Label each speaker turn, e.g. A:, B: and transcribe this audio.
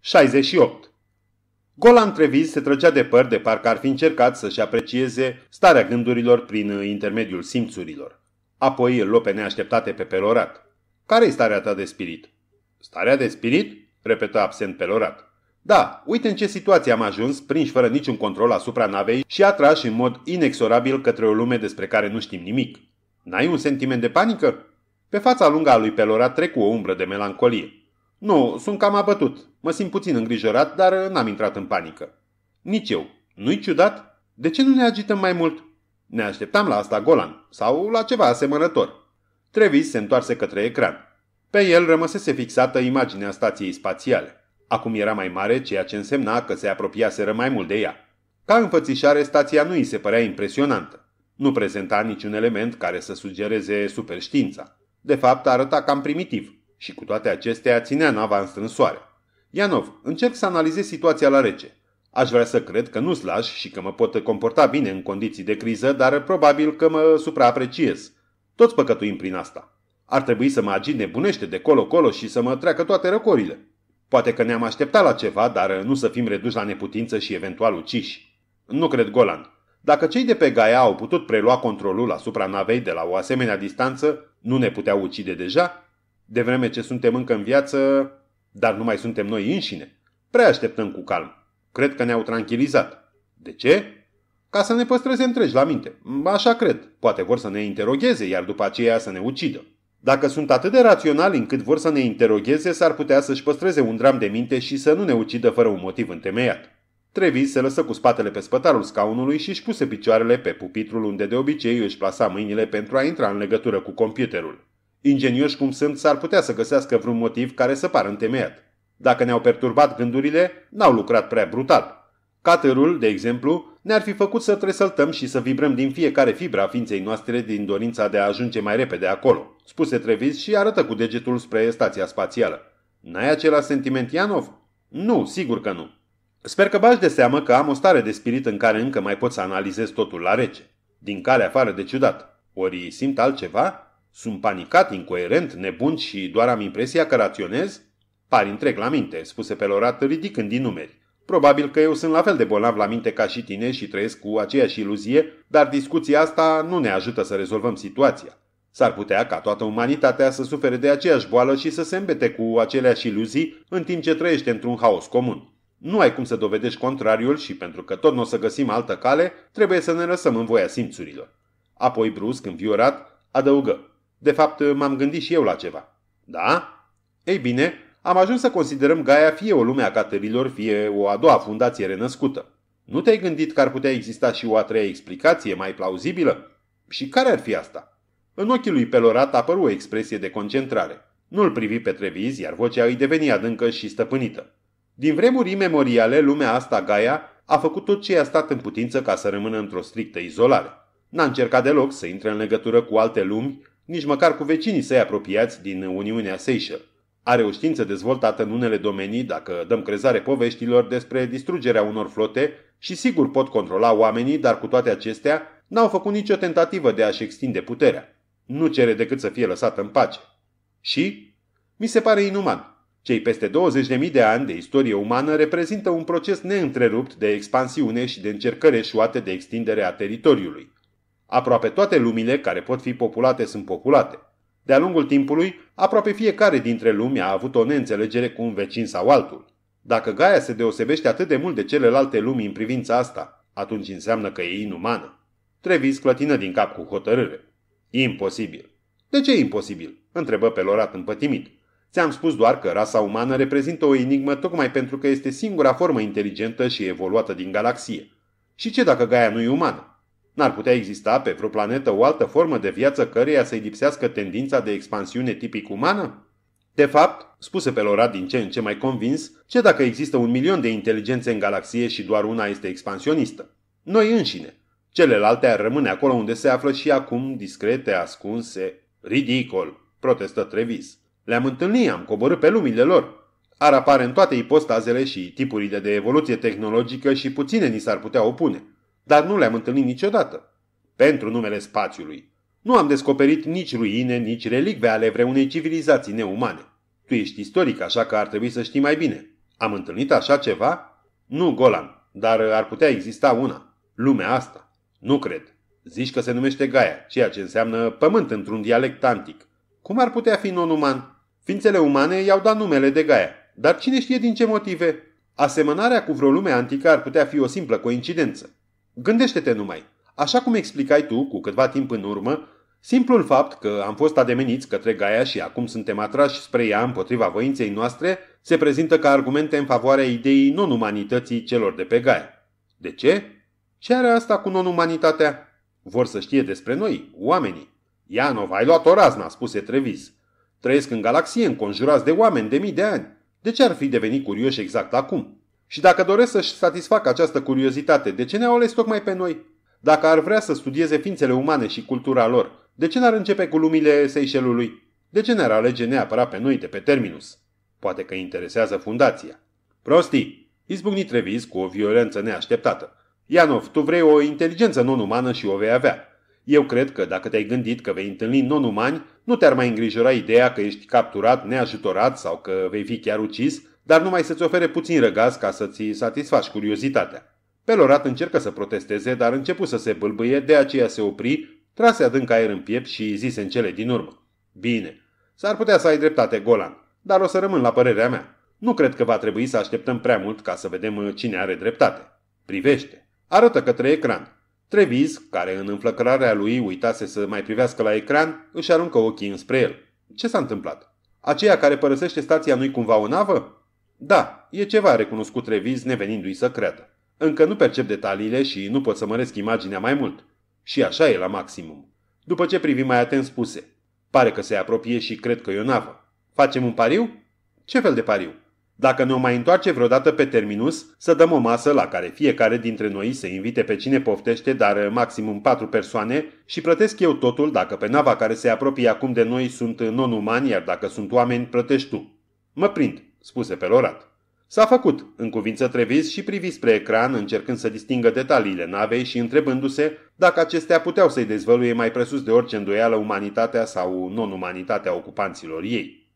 A: 68. Golan Trevis se trăgea de păr de parcă ar fi încercat să-și aprecieze starea gândurilor prin uh, intermediul simțurilor. Apoi îl lope pe neașteptate pe Pelorat. care e starea ta de spirit? Starea de spirit? repetă absent Pelorat. Da, uite în ce situație am ajuns, prinși fără niciun control asupra navei și atrași în mod inexorabil către o lume despre care nu știm nimic. N-ai un sentiment de panică? Pe fața lungă a lui Pelorat trec o umbră de melancolie. Nu, sunt cam abătut. Mă simt puțin îngrijorat, dar n-am intrat în panică. Nici eu. Nu-i ciudat? De ce nu ne agităm mai mult? Ne așteptam la asta Golan sau la ceva asemănător. Trevis se întoarse către ecran. Pe el rămăsese fixată imaginea stației spațiale. Acum era mai mare, ceea ce însemna că se apropiaseră mai mult de ea. Ca înfățișare, stația nu îi se părea impresionantă. Nu prezenta niciun element care să sugereze superștiința. De fapt, arăta cam primitiv, și cu toate acestea ținea nava în strânsoare. Ianov, încerc să analizez situația la rece. Aș vrea să cred că nu-s lași și că mă pot comporta bine în condiții de criză, dar probabil că mă supraapreciez. Toți păcătuim prin asta. Ar trebui să mă agit nebunește de colo-colo și să mă treacă toate răcorile. Poate că ne-am așteptat la ceva, dar nu să fim reduși la neputință și eventual uciși. Nu cred, Golan. Dacă cei de pe Gaia au putut prelua controlul asupra navei de la o asemenea distanță, nu ne puteau ucide deja? De vreme ce suntem încă în viață, dar nu mai suntem noi înșine, prea așteptăm cu calm. Cred că ne-au tranquilizat. De ce? Ca să ne păstreze întregi la minte. Așa cred. Poate vor să ne interogheze, iar după aceea să ne ucidă. Dacă sunt atât de raționali încât vor să ne interogheze, s-ar putea să-și păstreze un dram de minte și să nu ne ucidă fără un motiv întemeiat. Trevi se lăsă cu spatele pe spătarul scaunului și își puse picioarele pe pupitrul unde de obicei își plasa mâinile pentru a intra în legătură cu computerul ingenioși cum sunt, s-ar putea să găsească vreun motiv care să pară întemeiat. Dacă ne-au perturbat gândurile, n-au lucrat prea brutal. Caterul, de exemplu, ne-ar fi făcut să tresăltăm și să vibrăm din fiecare fibra ființei noastre din dorința de a ajunge mai repede acolo, spuse Trevis și arătă cu degetul spre stația spațială. N-ai același sentiment, Ianov? Nu, sigur că nu. Sper că bași de seamă că am o stare de spirit în care încă mai pot să analizez totul la rece. Din calea afară de ciudat. Ori simt altceva? Sunt panicat, incoerent, nebun și doar am impresia că raționez? Par întreg la minte, spuse Pelorat ridicând din numeri. Probabil că eu sunt la fel de bolnav la minte ca și tine și trăiesc cu aceeași iluzie, dar discuția asta nu ne ajută să rezolvăm situația. S-ar putea ca toată umanitatea să sufere de aceeași boală și să se îmbete cu aceleași iluzii în timp ce trăiește într-un haos comun. Nu ai cum să dovedești contrariul și pentru că tot nu o să găsim altă cale, trebuie să ne lăsăm în voia simțurilor. Apoi brusc, înviorat, adăugă. De fapt, m-am gândit și eu la ceva. Da? Ei bine, am ajuns să considerăm Gaia fie o lume a caterilor, fie o a doua fundație renăscută. Nu te-ai gândit că ar putea exista și o a treia explicație mai plauzibilă? Și care ar fi asta? În ochii lui Pelorat apăru o expresie de concentrare. Nu-l privi pe Treviz, iar vocea îi deveni adâncă și stăpânită. Din vremuri imemoriale, lumea asta, Gaia, a făcut tot ce i-a stat în putință ca să rămână într-o strictă izolare. N-a încercat deloc să intre în legătură cu alte lumi, nici măcar cu vecinii săi apropiați din Uniunea Seychelles. Are o știință dezvoltată în unele domenii, dacă dăm crezare poveștilor despre distrugerea unor flote și sigur pot controla oamenii, dar cu toate acestea n-au făcut nicio tentativă de a-și extinde puterea. Nu cere decât să fie lăsat în pace. Și? Mi se pare inuman. Cei peste 20.000 de ani de istorie umană reprezintă un proces neîntrerupt de expansiune și de încercări eșuate de extindere a teritoriului. Aproape toate lumile care pot fi populate sunt populate. De-a lungul timpului, aproape fiecare dintre lumi a avut o neînțelegere cu un vecin sau altul. Dacă Gaia se deosebește atât de mult de celelalte lumi în privința asta, atunci înseamnă că e inumană. Trevis clătină din cap cu hotărâre. Imposibil. De ce imposibil? întrebă pe Lorat împătimit. Ți-am spus doar că rasa umană reprezintă o enigmă tocmai pentru că este singura formă inteligentă și evoluată din galaxie. Și ce dacă Gaia nu e umană? N-ar putea exista pe vreo planetă o altă formă de viață căreia să-i lipsească tendința de expansiune tipic umană? De fapt, spuse Pelorat din ce în ce mai convins, ce dacă există un milion de inteligențe în galaxie și doar una este expansionistă? Noi înșine. Celelalte ar rămâne acolo unde se află și acum, discrete, ascunse. Ridicol, protestă Trevis. Le-am întâlnit, am coborât pe lumile lor. Ar apare în toate ipostazele și tipurile de evoluție tehnologică și puține ni s-ar putea opune dar nu le-am întâlnit niciodată. Pentru numele spațiului. Nu am descoperit nici ruine, nici relicve ale vreunei civilizații neumane. Tu ești istoric, așa că ar trebui să știi mai bine. Am întâlnit așa ceva? Nu, Golan, dar ar putea exista una. Lumea asta. Nu cred. Zici că se numește Gaia, ceea ce înseamnă pământ într-un dialect antic. Cum ar putea fi non-uman? Ființele umane i-au dat numele de Gaia, dar cine știe din ce motive? Asemănarea cu vreo lume antică ar putea fi o simplă coincidență. Gândește-te numai. Așa cum explicai tu, cu câtva timp în urmă, simplul fapt că am fost ademeniți către Gaia și acum suntem atrași spre ea împotriva voinței noastre, se prezintă ca argumente în favoarea ideii non-umanității celor de pe Gaia. De ce? Ce are asta cu non-umanitatea? Vor să știe despre noi, oamenii. Ianov, ai luat o razna, spuse Treviz. Trăiesc în galaxie, înconjurați de oameni de mii de ani. De ce ar fi devenit curioși exact acum? Și dacă doresc să-și satisfacă această curiozitate, de ce ne-au ales tocmai pe noi? Dacă ar vrea să studieze ființele umane și cultura lor, de ce n-ar începe cu lumile Seychelului? De ce ne-ar alege neapărat pe noi de pe Terminus? Poate că interesează fundația. Prostii! Izbucni Trevis cu o violență neașteptată. Ianov, tu vrei o inteligență non-umană și o vei avea. Eu cred că dacă te-ai gândit că vei întâlni non-umani, nu te-ar mai îngrijora ideea că ești capturat, neajutorat sau că vei fi chiar ucis dar numai să-ți ofere puțin răgaz ca să-ți satisfaci curiozitatea. Pelorat încercă să protesteze, dar începu să se bâlbâie, de aceea se opri, trase adânc aer în piept și zise în cele din urmă. Bine, s-ar putea să ai dreptate, Golan, dar o să rămân la părerea mea. Nu cred că va trebui să așteptăm prea mult ca să vedem uh, cine are dreptate. Privește. Arată către ecran. Treviz, care în înflăcărarea lui uitase să mai privească la ecran, își aruncă ochii înspre el. Ce s-a întâmplat? Aceea care părăsește stația nu-i cumva o navă? Da, e ceva, recunoscut reviz, nevenindu-i să creadă. Încă nu percep detaliile și nu pot să măresc imaginea mai mult. Și așa e la maximum. După ce privim mai atent spuse. Pare că se apropie și cred că e o navă. Facem un pariu? Ce fel de pariu? Dacă ne-o mai întoarce vreodată pe terminus, să dăm o masă la care fiecare dintre noi se invite pe cine poftește, dar maximum patru persoane, și plătesc eu totul dacă pe nava care se apropie acum de noi sunt non-umani, iar dacă sunt oameni, plătești tu. Mă prind spuse pelorat. S-a făcut, în cuvință Trevis și privi spre ecran, încercând să distingă detaliile navei și întrebându-se dacă acestea puteau să-i dezvăluie mai presus de orice îndoială umanitatea sau non-umanitatea ocupanților ei.